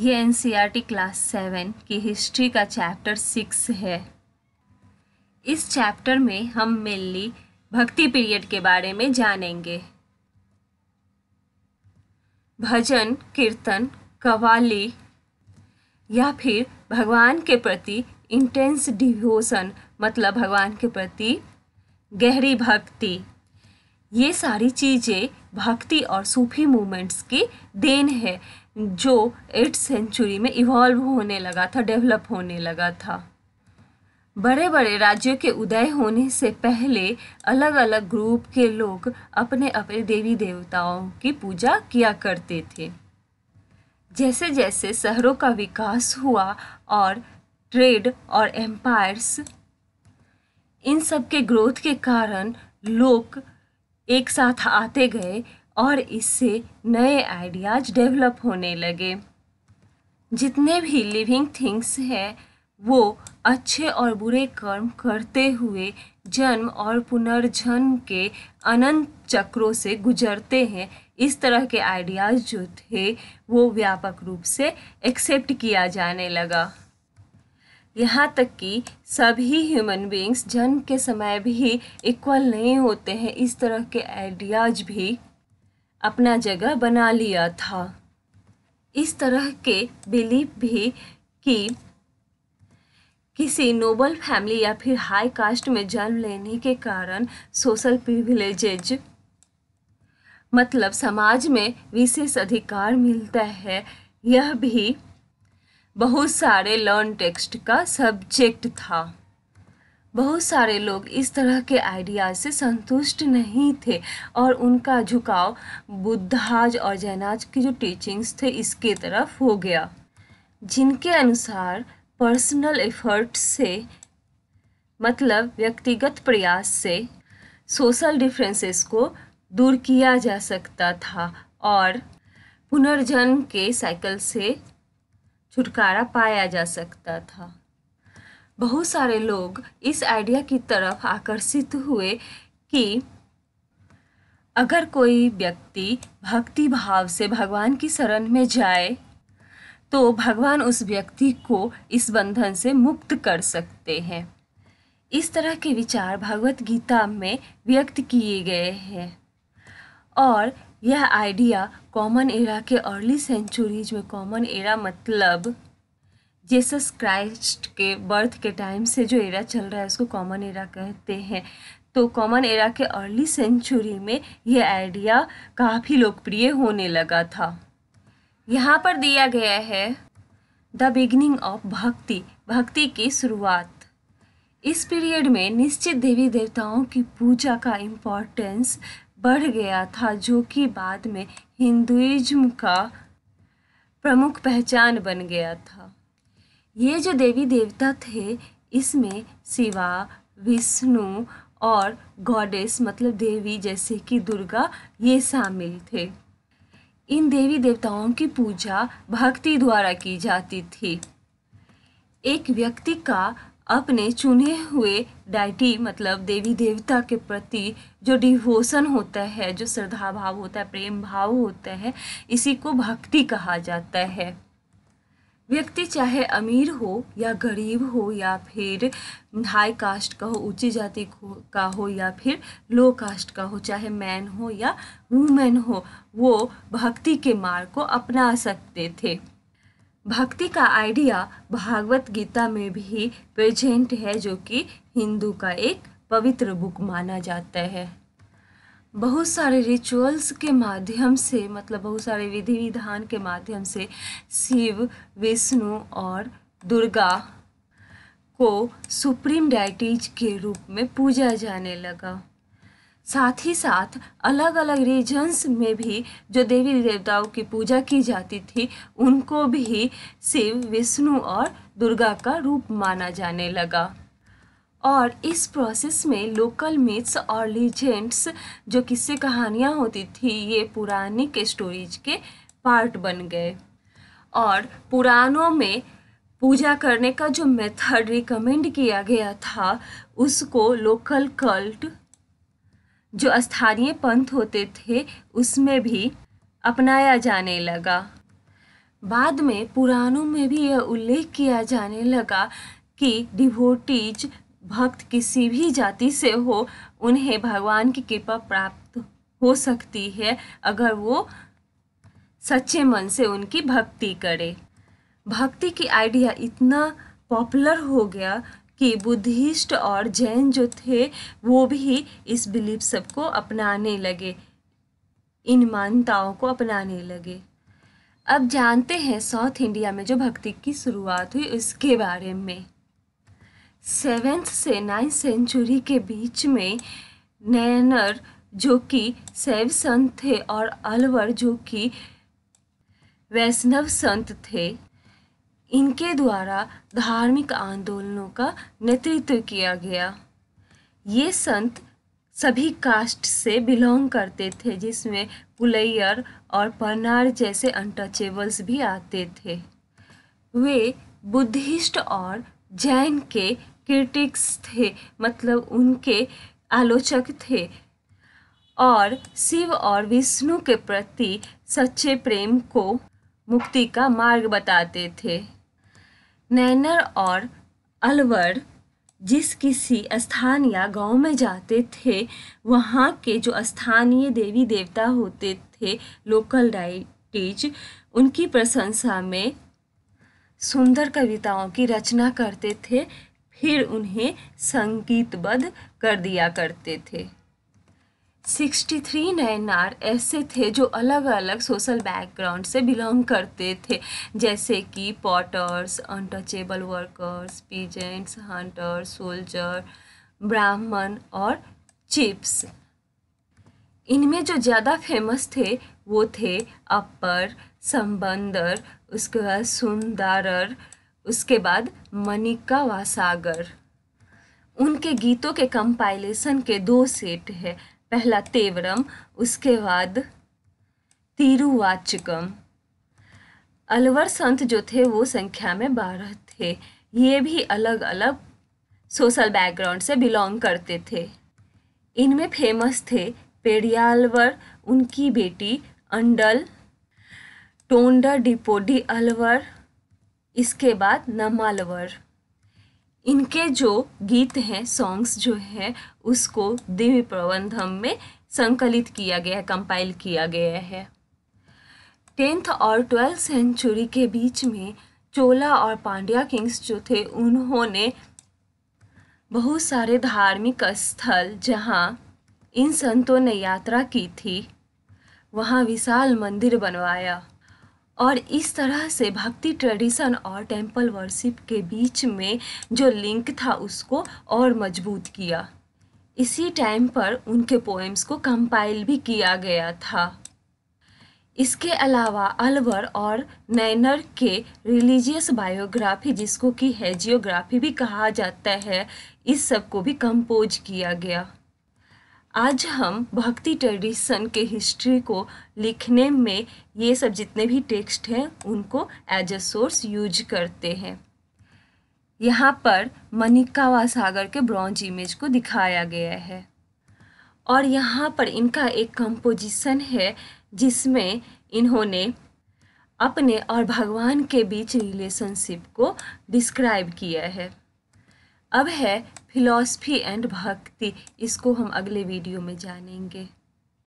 ये एन class seven की हिस्ट्री का चैप्टर सिक्स है इस चैप्टर में हम मेनली भक्ति पीरियड के बारे में जानेंगे भजन कीर्तन कवाली या फिर भगवान के प्रति इंटेंस डिवोशन मतलब भगवान के प्रति गहरी भक्ति ये सारी चीज़ें भक्ति और सूफी मूवमेंट्स की देन है जो एट्थ सेंचुरी में इवॉल्व होने लगा था डेवलप होने लगा था बड़े बड़े राज्यों के उदय होने से पहले अलग अलग ग्रुप के लोग अपने अपने देवी देवताओं की पूजा किया करते थे जैसे जैसे शहरों का विकास हुआ और ट्रेड और एम्पायर्स इन सब के ग्रोथ के कारण लोग एक साथ आते गए और इससे नए आइडियाज डेवलप होने लगे जितने भी लिविंग थिंग्स हैं वो अच्छे और बुरे कर्म करते हुए जन्म और पुनर्जन्म के अनंत चक्रों से गुजरते हैं इस तरह के आइडियाज़ जो थे वो व्यापक रूप से एक्सेप्ट किया जाने लगा यहाँ तक कि सभी ह्यूमन बीइंग्स जन्म के समय भी इक्वल नहीं होते हैं इस तरह के आइडियाज भी अपना जगह बना लिया था इस तरह के बिलीव भी कि किसी नोबल फैमिली या फिर हाई कास्ट में जन्म लेने के कारण सोशल प्रिविलेजेज मतलब समाज में विशेष अधिकार मिलता है यह भी बहुत सारे लर्न टेक्स्ट का सब्जेक्ट था बहुत सारे लोग इस तरह के आइडियाज से संतुष्ट नहीं थे और उनका झुकाव बुद्धाज और जैनाज की जो टीचिंग्स थे इसके तरफ हो गया जिनके अनुसार पर्सनल एफर्ट से मतलब व्यक्तिगत प्रयास से सोशल डिफरेंसेस को दूर किया जा सकता था और पुनर्जन्म के साइकिल से छुटकारा पाया जा सकता था बहुत सारे लोग इस आइडिया की तरफ आकर्षित हुए कि अगर कोई व्यक्ति भक्ति भाव से भगवान की शरण में जाए तो भगवान उस व्यक्ति को इस बंधन से मुक्त कर सकते हैं इस तरह के विचार भगवत गीता में व्यक्त किए गए हैं और यह आइडिया कॉमन एरा के अर्ली सेंचुरीज में कॉमन एरा मतलब जेसस क्राइस्ट के बर्थ के टाइम से जो एरा चल रहा है उसको कॉमन एरा कहते हैं तो कॉमन एरा के अर्ली सेंचुरी में यह आइडिया काफ़ी लोकप्रिय होने लगा था यहाँ पर दिया गया है द बिगनिंग ऑफ भक्ति भक्ति की शुरुआत इस पीरियड में निश्चित देवी देवताओं की पूजा का इम्पोर्टेंस बढ़ गया था जो कि बाद में हिंदुइज्म का प्रमुख पहचान बन गया था ये जो देवी देवता थे इसमें शिवा विष्णु और गॉडेस मतलब देवी जैसे कि दुर्गा ये शामिल थे इन देवी देवताओं की पूजा भक्ति द्वारा की जाती थी एक व्यक्ति का अपने चुने हुए डाइटी मतलब देवी देवता के प्रति जो डिवोशन होता है जो श्रद्धा भाव होता है प्रेम भाव होता है इसी को भक्ति कहा जाता है व्यक्ति चाहे अमीर हो या गरीब हो या फिर हाई कास्ट का हो ऊंची जाति का हो या फिर लो कास्ट का हो चाहे मैन हो या वूमेन हो वो भक्ति के मार्ग को अपना सकते थे भक्ति का आइडिया भागवत गीता में भी प्रेजेंट है जो कि हिंदू का एक पवित्र बुक माना जाता है बहुत सारे रिचुअल्स के माध्यम से मतलब बहुत सारे विधि विधान के माध्यम से शिव विष्णु और दुर्गा को सुप्रीम डाइटीज के रूप में पूजा जाने लगा साथ ही साथ अलग अलग रीजन्स में भी जो देवी देवताओं की पूजा की जाती थी उनको भी शिव विष्णु और दुर्गा का रूप माना जाने लगा और इस प्रोसेस में लोकल मिथ्स और लीजेंड्स जो किस्से कहानियाँ होती थी ये के स्टोरीज के पार्ट बन गए और पुरानों में पूजा करने का जो मेथड रिकमेंड किया गया था उसको लोकल कल्ट जो स्थानीय पंथ होते थे उसमें भी अपनाया जाने लगा बाद में पुराणों में भी यह उल्लेख किया जाने लगा कि डिवोटीज भक्त किसी भी जाति से हो उन्हें भगवान की कृपा प्राप्त हो सकती है अगर वो सच्चे मन से उनकी भक्ति करे भक्ति की आइडिया इतना पॉपुलर हो गया कि बुद्धिस्ट और जैन जो थे वो भी इस बिलीफ सबको अपनाने लगे इन मान्यताओं को अपनाने लगे अब जानते हैं साउथ इंडिया में जो भक्ति की शुरुआत हुई उसके बारे में सेवेंथ से नाइन्थ सेंचुरी के बीच में नैनर जो कि शैव संत थे और अलवर जो कि वैष्णव संत थे इनके द्वारा धार्मिक आंदोलनों का नेतृत्व किया गया ये संत सभी कास्ट से बिलोंग करते थे जिसमें पुलैयर और पनार जैसे अनटचेबल्स भी आते थे वे बुद्धिस्ट और जैन के क्रिटिक्स थे मतलब उनके आलोचक थे और शिव और विष्णु के प्रति सच्चे प्रेम को मुक्ति का मार्ग बताते थे नैनर और अलवर जिस किसी स्थान या गांव में जाते थे वहाँ के जो स्थानीय देवी देवता होते थे लोकल डाइटीज उनकी प्रशंसा में सुंदर कविताओं की रचना करते थे फिर उन्हें संगीतबद्ध कर दिया करते थे 63 नयनार ऐसे थे जो अलग अलग सोशल बैकग्राउंड से बिलोंग करते थे जैसे कि potters untouchable workers peasants hunter soldier Brahmin और चिप्स इनमें जो ज़्यादा फेमस थे वो थे अपर संबंदर उसके बाद सुंदरर उसके बाद मनिका वासागर उनके गीतों के कंपाइलेशन के दो सेट है पहला तेवरम उसके बाद तिरुवाचकम अलवर संत जो थे वो संख्या में बारह थे ये भी अलग अलग सोशल बैकग्राउंड से बिलोंग करते थे इनमें फेमस थे पेड़ियालवर उनकी बेटी अंडल टोंडर डिपोडी अलवर इसके बाद नमालवर इनके जो गीत हैं सॉन्ग्स जो है उसको दिव्य प्रबंधम में संकलित किया गया है कंपाइल किया गया है टेंथ और ट्वेल्थ सेंचुरी के बीच में चोला और पांड्या किंग्स जो थे उन्होंने बहुत सारे धार्मिक स्थल जहाँ इन संतों ने यात्रा की थी वहाँ विशाल मंदिर बनवाया और इस तरह से भक्ति ट्रेडिशन और टेम्पल वर्शिप के बीच में जो लिंक था उसको और मजबूत किया इसी टाइम पर उनके पोएम्स को कंपाइल भी किया गया था इसके अलावा अलवर और नैनर के रिलीजियस बायोग्राफी जिसको कि हेजियोग्राफी भी कहा जाता है इस सब को भी कंपोज किया गया आज हम भक्ति ट्रेडिशन के हिस्ट्री को लिखने में ये सब जितने भी टेक्स्ट हैं उनको एज अ सोर्स यूज करते हैं यहाँ पर मनिकावा सागर के ब्रॉन्ज इमेज को दिखाया गया है और यहाँ पर इनका एक कंपोजिशन है जिसमें इन्होंने अपने और भगवान के बीच रिलेशनशिप को डिस्क्राइब किया है अब है फिलॉसफी एंड भक्ति इसको हम अगले वीडियो में जानेंगे